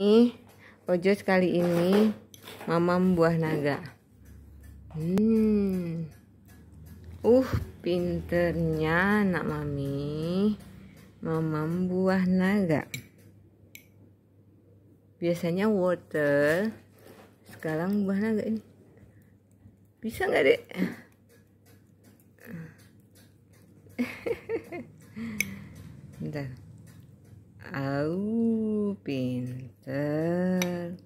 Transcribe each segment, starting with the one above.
ini pojos kali ini mamam buah naga. Hmm. Uh, pinternya anak mami. Mamam buah naga. Biasanya water, sekarang buah naga ini. Bisa nggak, Dek? Bentar. Au, pinter.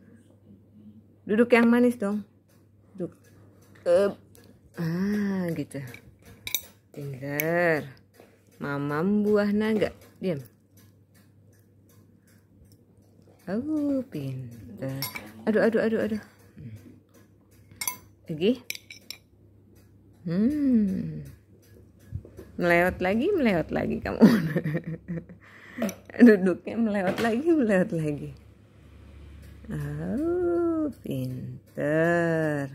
Duduk yang manis dong. Duduk. Up. Ah, gitu. Pinter. Mamam buah naga. Diam. Au, pinter. Aduh, aduh, aduh, aduh. Hmm. Lagi. Hmm melewat lagi melewat lagi kamu duduknya melewat lagi melewat lagi oh pinter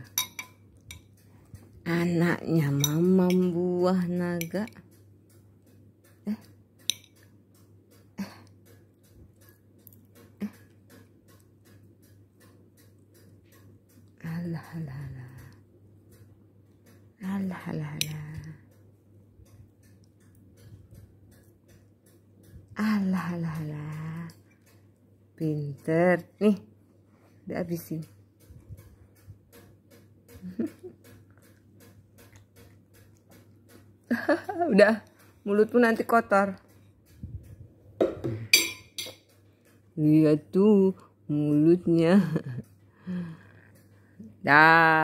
anaknya mama buah naga eh. Eh. Eh. Alah, alah, Alah, alah, alah. alah alah alah pinter nih udah habisin udah mulutmu nanti kotor lihat tuh mulutnya dah